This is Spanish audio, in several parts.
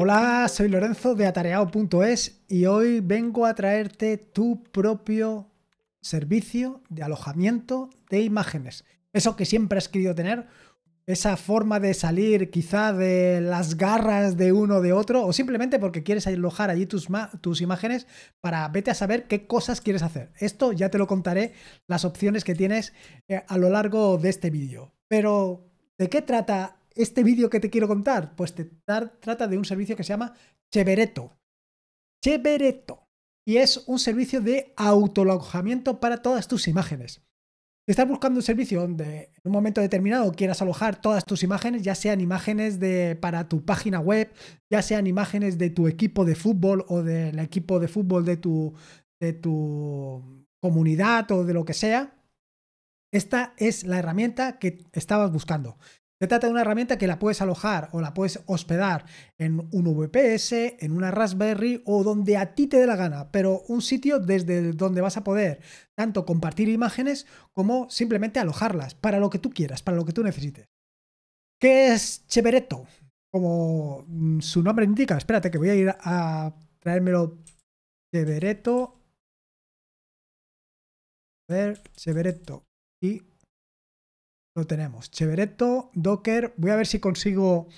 Hola, soy Lorenzo de atareado.es y hoy vengo a traerte tu propio servicio de alojamiento de imágenes. Eso que siempre has querido tener, esa forma de salir quizá de las garras de uno de otro o simplemente porque quieres alojar allí tus, tus imágenes para vete a saber qué cosas quieres hacer. Esto ya te lo contaré las opciones que tienes eh, a lo largo de este vídeo. Pero, ¿de qué trata este vídeo que te quiero contar? Pues te trata de un servicio que se llama Chevereto. Chevereto. Y es un servicio de autoalojamiento para todas tus imágenes. Si estás buscando un servicio donde en un momento determinado quieras alojar todas tus imágenes, ya sean imágenes de, para tu página web, ya sean imágenes de tu equipo de fútbol o del equipo de fútbol de tu, de tu comunidad o de lo que sea, esta es la herramienta que estabas buscando. Se trata de una herramienta que la puedes alojar o la puedes hospedar en un VPS, en una Raspberry o donde a ti te dé la gana, pero un sitio desde donde vas a poder tanto compartir imágenes como simplemente alojarlas para lo que tú quieras, para lo que tú necesites. ¿Qué es Chevereto? Como mm, su nombre indica, espérate que voy a ir a traérmelo. Chevereto. A ver, Chevereto. Y lo tenemos. Chevereto, Docker. Voy a ver si consigo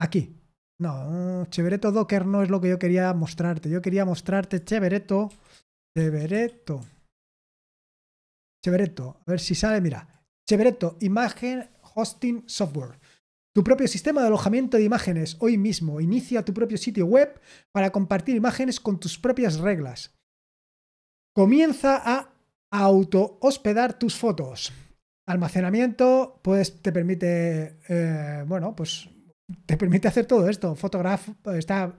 aquí. No, Chevereto Docker no es lo que yo quería mostrarte. Yo quería mostrarte Chevereto. Chevereto. Chevereto. A ver si sale. Mira. Chevereto, imagen hosting software. Tu propio sistema de alojamiento de imágenes hoy mismo. Inicia tu propio sitio web para compartir imágenes con tus propias reglas. Comienza a auto hospedar tus fotos. Almacenamiento, pues te permite, eh, bueno, pues te permite hacer todo esto. Photograph está,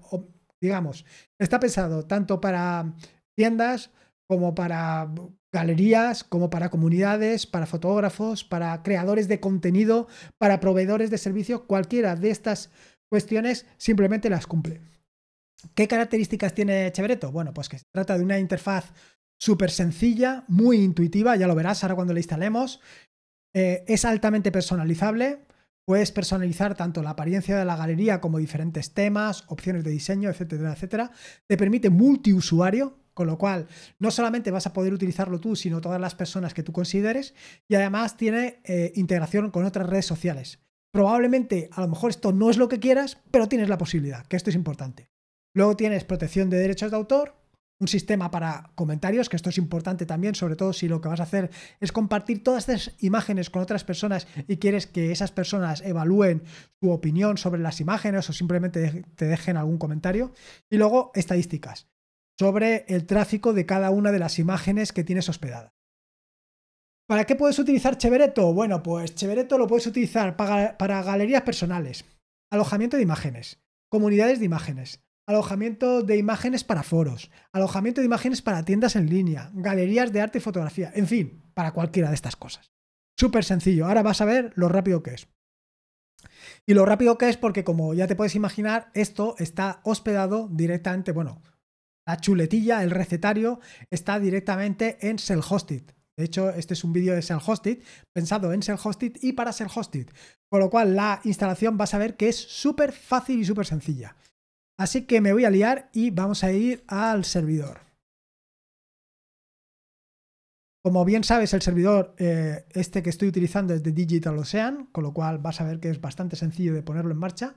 digamos, está pensado tanto para tiendas como para galerías, como para comunidades, para fotógrafos, para creadores de contenido, para proveedores de servicios, cualquiera de estas cuestiones simplemente las cumple. ¿Qué características tiene Chevereto Bueno, pues que se trata de una interfaz súper sencilla, muy intuitiva, ya lo verás ahora cuando la instalemos, eh, es altamente personalizable. Puedes personalizar tanto la apariencia de la galería como diferentes temas, opciones de diseño, etcétera, etcétera. Te permite multiusuario, con lo cual no solamente vas a poder utilizarlo tú, sino todas las personas que tú consideres. Y además tiene eh, integración con otras redes sociales. Probablemente, a lo mejor esto no es lo que quieras, pero tienes la posibilidad, que esto es importante. Luego tienes protección de derechos de autor, un sistema para comentarios, que esto es importante también, sobre todo si lo que vas a hacer es compartir todas estas imágenes con otras personas y quieres que esas personas evalúen su opinión sobre las imágenes o simplemente te dejen algún comentario. Y luego estadísticas sobre el tráfico de cada una de las imágenes que tienes hospedada. ¿Para qué puedes utilizar Chevereto? Bueno, pues Chevereto lo puedes utilizar para galerías personales, alojamiento de imágenes, comunidades de imágenes, alojamiento de imágenes para foros, alojamiento de imágenes para tiendas en línea, galerías de arte y fotografía, en fin, para cualquiera de estas cosas. Súper sencillo, ahora vas a ver lo rápido que es. Y lo rápido que es porque como ya te puedes imaginar, esto está hospedado directamente, bueno, la chuletilla, el recetario, está directamente en Self-Hosted. De hecho, este es un vídeo de Self-Hosted, pensado en Sell hosted y para Sell hosted Con lo cual, la instalación vas a ver que es súper fácil y súper sencilla. Así que me voy a liar y vamos a ir al servidor. Como bien sabes, el servidor eh, este que estoy utilizando es de Digital Ocean, con lo cual vas a ver que es bastante sencillo de ponerlo en marcha.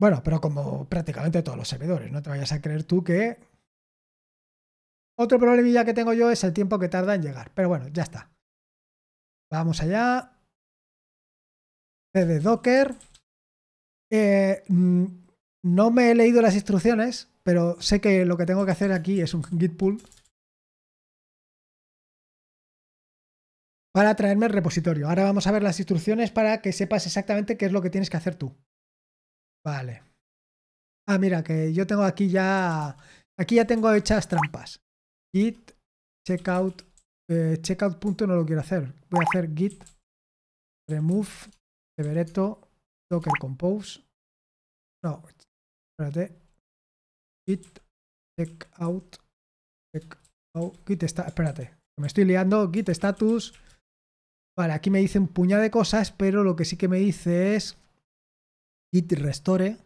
Bueno, pero como prácticamente todos los servidores, no te vayas a creer tú que... Otro problemilla que tengo yo es el tiempo que tarda en llegar, pero bueno, ya está. Vamos allá. CD Docker. Eh, mm, no me he leído las instrucciones, pero sé que lo que tengo que hacer aquí es un git pull para traerme el repositorio. Ahora vamos a ver las instrucciones para que sepas exactamente qué es lo que tienes que hacer tú. Vale. Ah, mira, que yo tengo aquí ya... Aquí ya tengo hechas trampas. Git checkout... Eh, checkout punto no lo quiero hacer. Voy a hacer git remove severeto Docker Compose. No, espérate. Git checkout. checkout. Git está, espérate. Me estoy liando. Git status. Vale, aquí me dicen un de cosas, pero lo que sí que me dice es git restore.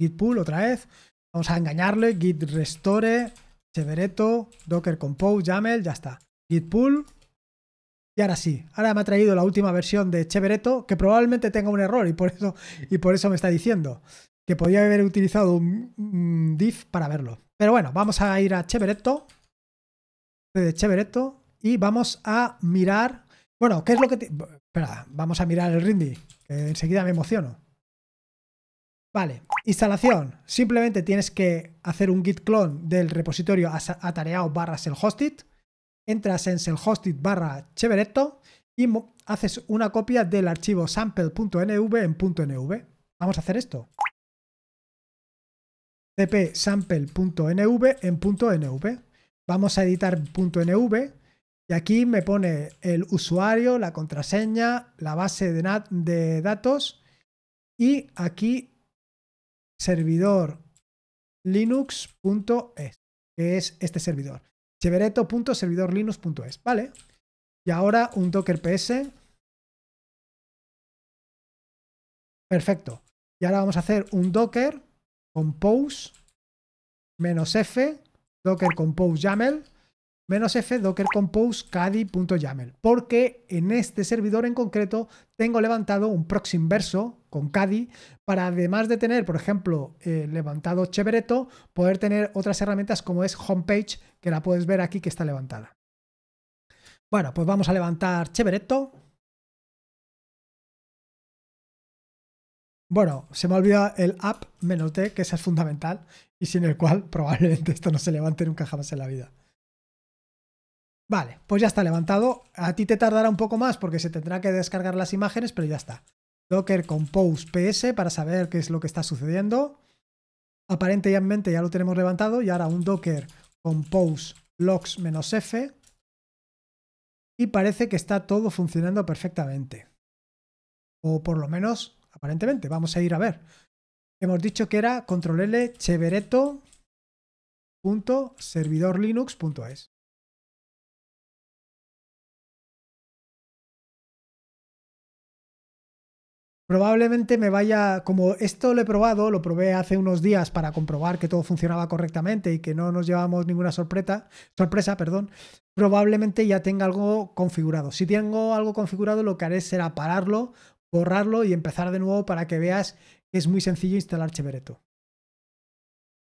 Git pull otra vez. Vamos a engañarle. Git restore. Chevereto. Docker compose. YAML. Ya está. Git pull. Y ahora sí, ahora me ha traído la última versión de Chevereto, que probablemente tenga un error y por eso, y por eso me está diciendo que podía haber utilizado un, diff para verlo. Pero bueno, vamos a ir a Chevereto, de Chevereto, y vamos a mirar... Bueno, ¿qué es lo que... Espera, vamos a mirar el Rindy, que enseguida me emociono. Vale, instalación. Simplemente tienes que hacer un git clone del repositorio atareado barra el hostit entras en el hosted barra cheveretto y haces una copia del archivo sample.nv en .nv. Vamos a hacer esto. cp sample.nv en .nv. Vamos a editar .nv y aquí me pone el usuario, la contraseña, la base de, de datos y aquí servidor linux.es, que es este servidor chevereto.servidorlinux.es, ¿vale? Y ahora un Docker PS. Perfecto. Y ahora vamos a hacer un Docker compose -f, docker compose YAML menos f docker compose cadi.yaml, porque en este servidor en concreto tengo levantado un proxy inverso con cadi para además de tener, por ejemplo, eh, levantado Chevereto, poder tener otras herramientas como es homepage, que la puedes ver aquí que está levantada. Bueno, pues vamos a levantar Chevereto. Bueno, se me ha olvidado el app menos que esa es fundamental y sin el cual probablemente esto no se levante nunca jamás en la vida. Vale, pues ya está levantado. A ti te tardará un poco más porque se tendrá que descargar las imágenes, pero ya está. Docker Compose PS para saber qué es lo que está sucediendo. Aparentemente ya lo tenemos levantado y ahora un Docker Compose logs-f y parece que está todo funcionando perfectamente. O por lo menos, aparentemente, vamos a ir a ver. Hemos dicho que era control L chevereto.servidorlinux.es. probablemente me vaya, como esto lo he probado, lo probé hace unos días para comprobar que todo funcionaba correctamente y que no nos llevamos ninguna sorpresa, sorpresa, perdón, probablemente ya tenga algo configurado. Si tengo algo configurado, lo que haré será pararlo, borrarlo y empezar de nuevo para que veas que es muy sencillo instalar Chevereto.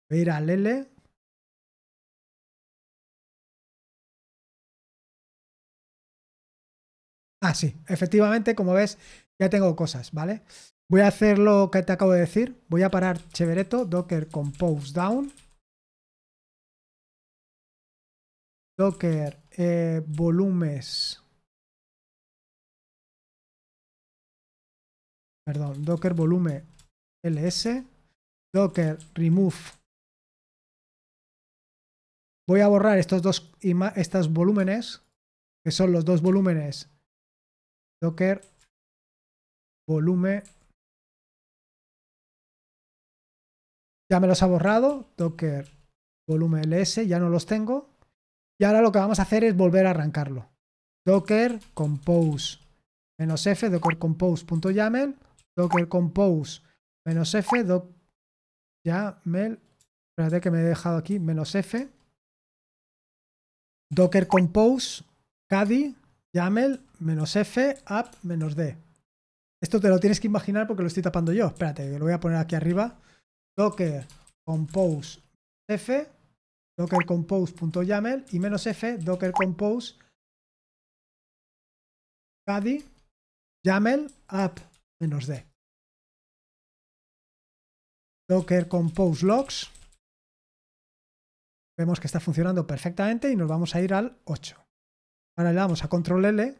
Voy a ir al L. Ah, sí, efectivamente, como ves, ya tengo cosas, ¿vale? Voy a hacer lo que te acabo de decir. Voy a parar Chevereto, docker compose down. Docker eh, volumes. Perdón, docker volume ls. Docker remove. Voy a borrar estos dos estos volúmenes, que son los dos volúmenes. Docker volumen. Ya me los ha borrado, docker volumen ls, ya no los tengo. Y ahora lo que vamos a hacer es volver a arrancarlo. Docker compose menos f, docker compose.yaml, docker compose menos f, doc, yaml, espérate que me he dejado aquí, menos f, docker compose, kadi yaml, menos f, app, d. Esto te lo tienes que imaginar porque lo estoy tapando yo. Espérate, lo voy a poner aquí arriba. Docker compose f docker compose.yaml y menos f docker compose caddy yaml app menos d docker compose logs vemos que está funcionando perfectamente y nos vamos a ir al 8 ahora le damos a control L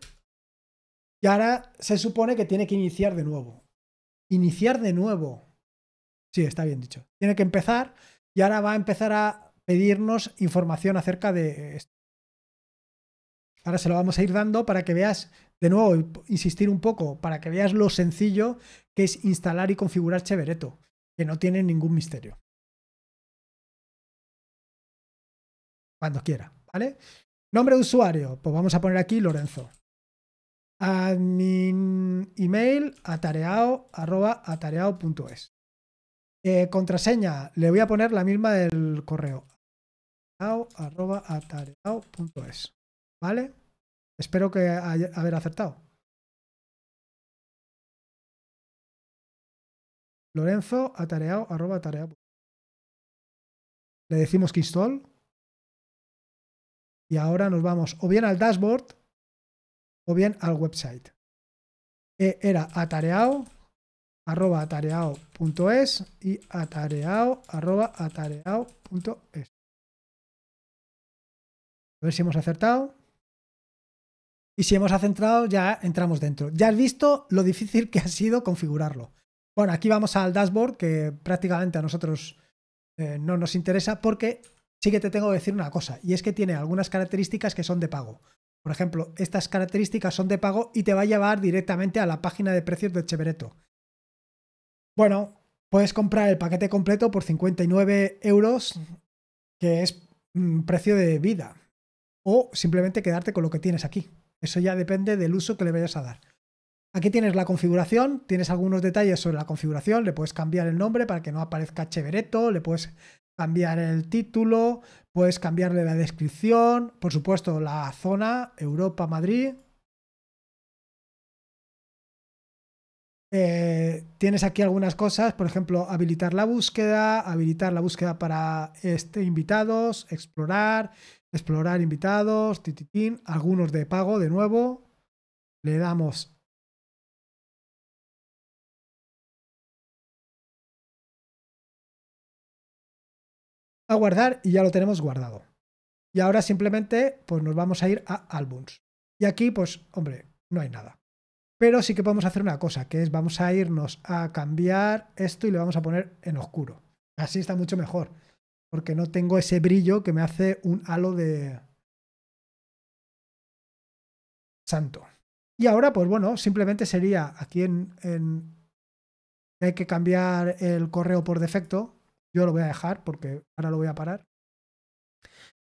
y ahora se supone que tiene que iniciar de nuevo. Iniciar de nuevo. Sí, está bien dicho. Tiene que empezar y ahora va a empezar a pedirnos información acerca de esto. Ahora se lo vamos a ir dando para que veas, de nuevo, insistir un poco, para que veas lo sencillo que es instalar y configurar Chevereto, que no tiene ningún misterio. Cuando quiera, ¿vale? Nombre de usuario, pues vamos a poner aquí Lorenzo admin email atareao atareao.es. Eh, contraseña, le voy a poner la misma del correo. Arroba ¿Vale? Espero que haya, haber acertado. Lorenzo atareao arroba Le decimos que install. Y ahora nos vamos o bien al dashboard o bien al website. E era atareao arroba atareao.es y atareao arroba atareao.es. A ver si hemos acertado. Y si hemos acertado, ya entramos dentro. Ya has visto lo difícil que ha sido configurarlo. Bueno, aquí vamos al dashboard que prácticamente a nosotros eh, no nos interesa porque sí que te tengo que decir una cosa y es que tiene algunas características que son de pago. Por ejemplo, estas características son de pago y te va a llevar directamente a la página de precios de Chevereto. Bueno, puedes comprar el paquete completo por 59 euros, que es un mm, precio de vida, o simplemente quedarte con lo que tienes aquí. Eso ya depende del uso que le vayas a dar. Aquí tienes la configuración, tienes algunos detalles sobre la configuración, le puedes cambiar el nombre para que no aparezca Chevereto, le puedes cambiar el título, puedes cambiarle la descripción, por supuesto la zona, Europa, Madrid. Eh, tienes aquí algunas cosas, por ejemplo, habilitar la búsqueda, habilitar la búsqueda para este, invitados, explorar, explorar invitados, tititín, algunos de pago de nuevo. Le damos a guardar y ya lo tenemos guardado. Y ahora simplemente pues nos vamos a ir a álbums. Y aquí pues hombre, no hay nada. Pero sí que podemos hacer una cosa, que es vamos a irnos a cambiar esto y le vamos a poner en oscuro. Así está mucho mejor, porque no tengo ese brillo que me hace un halo de santo. Y ahora, pues bueno, simplemente sería aquí en, en... hay que cambiar el correo por defecto, yo lo voy a dejar porque ahora lo voy a parar.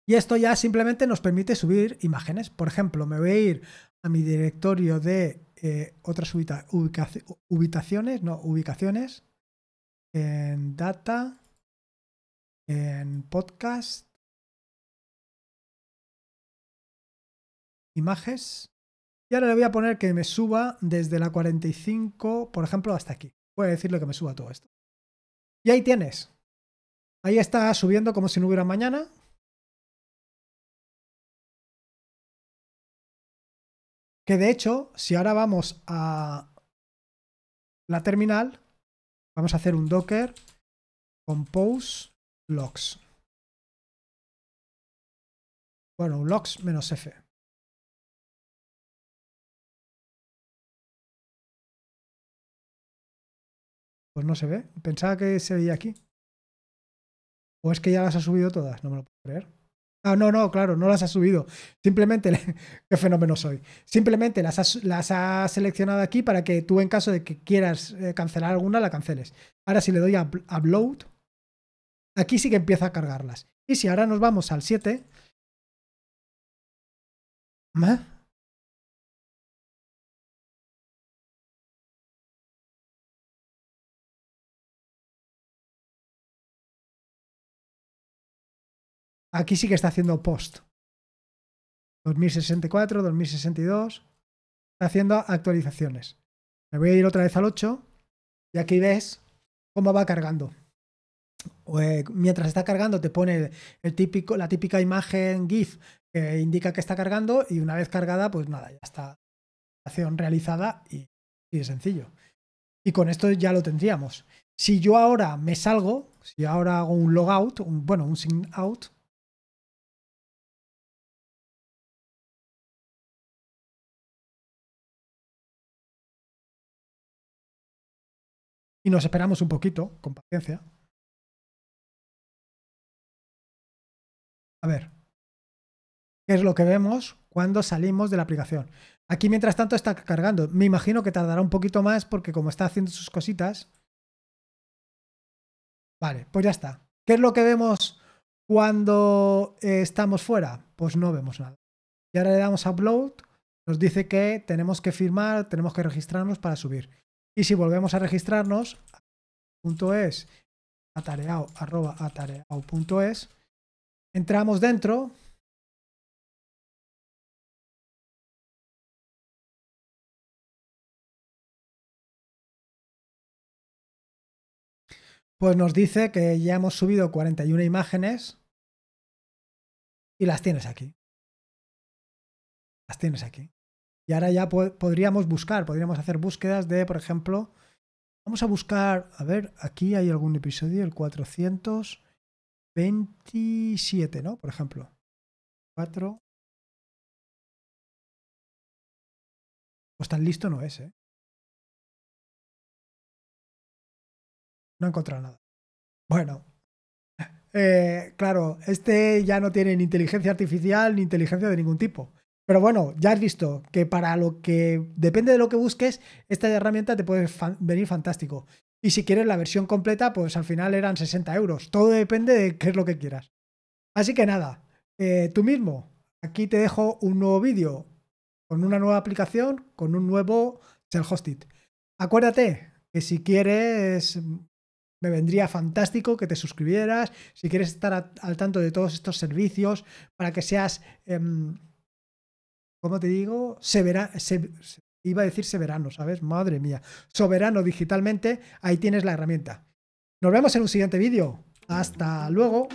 Y esto ya simplemente nos permite subir imágenes. Por ejemplo, me voy a ir a mi directorio de eh, otras ubicaciones, no, ubicaciones, en data, en podcast, imágenes Y ahora le voy a poner que me suba desde la 45, por ejemplo, hasta aquí. Voy a decirle que me suba todo esto. Y ahí tienes Ahí está subiendo como si no hubiera mañana. Que de hecho, si ahora vamos a la terminal, vamos a hacer un docker compose logs. Bueno, logs menos f. Pues no se ve. Pensaba que se veía aquí. ¿O es que ya las ha subido todas? No me lo puedo creer. Ah, no, no, claro, no las ha subido. Simplemente, qué fenómeno soy. Simplemente las ha las seleccionado aquí para que tú, en caso de que quieras eh, cancelar alguna, la canceles. Ahora, si le doy a Upload, aquí sí que empieza a cargarlas. Y si ahora nos vamos al 7. Aquí sí que está haciendo post. 2064, 2062. Está haciendo actualizaciones. Me voy a ir otra vez al 8 y aquí ves cómo va cargando. Pues, mientras está cargando te pone típico, la típica imagen GIF que indica que está cargando y una vez cargada pues nada, ya está la acción realizada y, es sencillo. Y con esto ya lo tendríamos. Si yo ahora me salgo, si ahora hago un logout, bueno, un sign out, y nos esperamos un poquito, con paciencia. A ver, ¿qué es lo que vemos cuando salimos de la aplicación? Aquí mientras tanto está cargando. Me imagino que tardará un poquito más porque como está haciendo sus cositas... Vale, pues ya está. ¿Qué es lo que vemos cuando eh, estamos fuera? Pues no vemos nada. Y ahora le damos a upload, nos dice que tenemos que firmar, tenemos que registrarnos para subir. Y si volvemos a registrarnos, punto es atareao, arroba atareao punto es, entramos dentro. Pues nos dice que ya hemos subido 41 imágenes y las tienes aquí. Las tienes aquí. Y ahora ya podríamos buscar, podríamos hacer búsquedas de, por ejemplo, vamos a buscar, a ver, aquí hay algún episodio, el 427, ¿no? Por ejemplo. 4. Pues tan listo no es, ¿eh? No he encontrado nada. Bueno, eh, claro, este ya no tiene ni inteligencia artificial ni inteligencia de ningún tipo. Pero bueno, ya has visto que para lo que depende de lo que busques, esta herramienta te puede venir fantástico. Y si quieres la versión completa, pues al final eran 60 euros. Todo depende de qué es lo que quieras. Así que nada, eh, tú mismo, aquí te dejo un nuevo vídeo con una nueva aplicación, con un nuevo Shell hosted Acuérdate que si quieres, me vendría fantástico que te suscribieras, si quieres estar al tanto de todos estos servicios, para que seas... Em, ¿cómo te digo? iba a decir severano, ¿sabes? Madre mía. Soberano digitalmente, ahí tienes la herramienta. Nos vemos en un siguiente vídeo. Hasta luego.